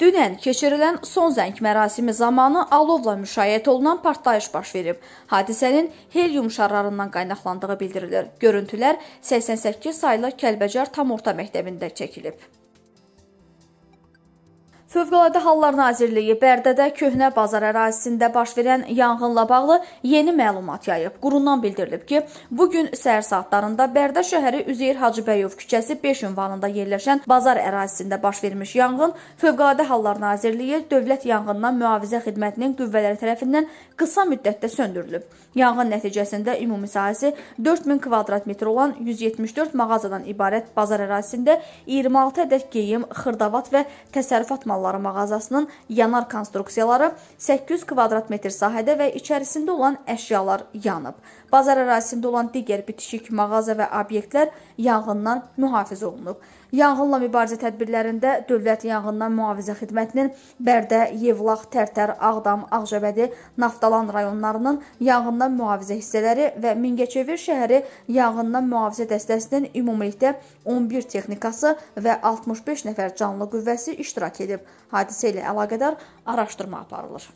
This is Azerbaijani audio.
Dünən keçirilən son zəng mərasimi zamanı alovla müşayiət olunan partlayış baş verib. Hadisənin helium şarlarından qaynaqlandığı bildirilir. Görüntülər 88 saylı Kəlbəcər tam orta məktəbində çəkilib. Fövqəladə Hallar Nazirliyi Bərdədə köhnə bazar ərazisində baş verən yanğınla bağlı yeni məlumat yayıb. Qurumdan bildirilib ki, bu gün səhər saatlarında Bərdə şəhəri Üzeyir Hacıbəyov küçəsi 5 ünvanında yerləşən bazar ərazisində baş vermiş yanğın Fövqəladə Hallar Nazirliyi Dövlət Yanğından Mühafizə Xidmətinin qüvvələri tərəfindən qısa müddətdə söndürülüb. Yanğın nəticəsində ümumi sahəsi 4000 kvadrat metr olan 174 mağazadan ibarət bazar ərazisində 26 ədəd geyim, xırdavat və təsərrüfat malı əşyaları mağazasının yanar konstruksiyaları 800 kvadrat metr sahədə və içərisində olan əşyalar yanıb. Bazar ərazisində olan digər bitişik mağaza və obyektlər yanğından mühafizə olunub. Yanğınla mübarizə tədbirlərində Dövlət Yanğından Mühafizə Xidmətinin Bərdə, Yevlax, Tərtər, Ağdam, Ağcabədi, Naftalan rayonlarının yanğından mühafizə hissələri və Mingəçevir şəhəri yanğından mühafizə dəstəsinin ümumilikdə 11 texnikası və 65 nəfər canlı qüvvəsi iştirak edib. Hadisə ilə əlaqədar araşdırma aparılır.